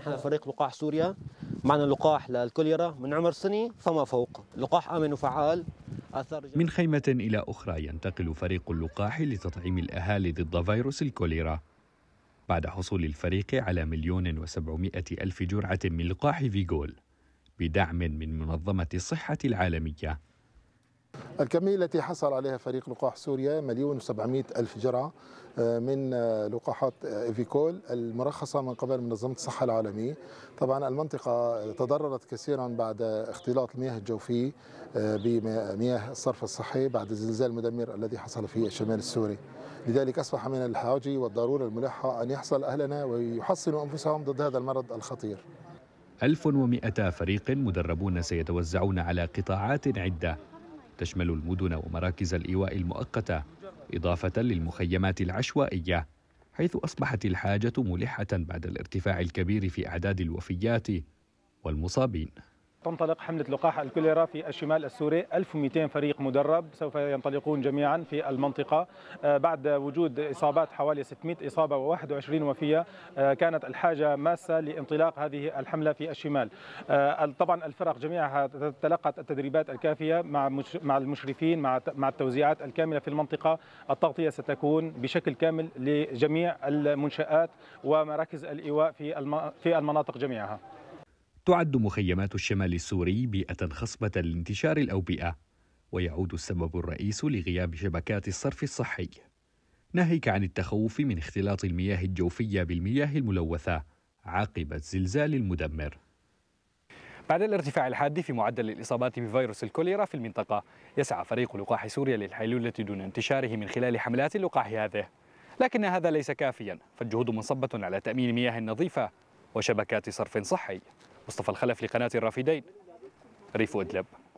نحن فريق لقاح سوريا معنا لقاح للكوليرا من عمر سنة فما فوق لقاح آمن وفعال من خيمة إلى أخرى ينتقل فريق اللقاح لتطعيم الأهالي ضد فيروس الكوليرا بعد حصول الفريق على مليون وسبعمائة ألف جرعة من لقاح فيجول بدعم من منظمة الصحة العالمية الكمية التي حصل عليها فريق لقاح سوريا مليون وسبعمائة ألف جرعة آه، من آه، لقاحات آه، إيفيكول المرخصة من قبل منظمة الصحة العالمية طبعا المنطقة تضررت كثيرا بعد اختلاط المياه الجوفية بمياه الصرف الصحي بعد الزلزال المدمر الذي حصل في الشمال السوري لذلك أصبح من الحاجة والضرورة الملحة أن يحصل أهلنا ويحصنوا أنفسهم ضد هذا المرض الخطير 1200 فريق مدربون سيتوزعون على قطاعات عده تشمل المدن ومراكز الإيواء المؤقتة إضافة للمخيمات العشوائية حيث أصبحت الحاجة ملحة بعد الارتفاع الكبير في أعداد الوفيات والمصابين تنطلق حملة لقاح الكوليرا في الشمال السوري 1200 فريق مدرب سوف ينطلقون جميعا في المنطقة آه، بعد وجود إصابات حوالي 600 إصابة و21 وفية آه، كانت الحاجة ماسة لانطلاق هذه الحملة في الشمال آه، طبعا الفرق جميعها تلقت التدريبات الكافية مع المشرفين مع مع التوزيعات الكاملة في المنطقة التغطية ستكون بشكل كامل لجميع المنشآت ومراكز الإيواء في في المناطق جميعها تعد مخيمات الشمال السوري بيئة خصبة لانتشار الأوبئة ويعود السبب الرئيس لغياب شبكات الصرف الصحي ناهيك عن التخوف من اختلاط المياه الجوفية بالمياه الملوثة عقب الزلزال المدمر بعد الارتفاع الحاد في معدل الإصابات بفيروس الكوليرا في المنطقة يسعى فريق لقاح سوريا للحيلولة دون انتشاره من خلال حملات اللقاح هذه لكن هذا ليس كافيا فالجهود منصبة على تأمين مياه نظيفة وشبكات صرف صحي مصطفى الخلف لقناة الرافدين ريف أدلب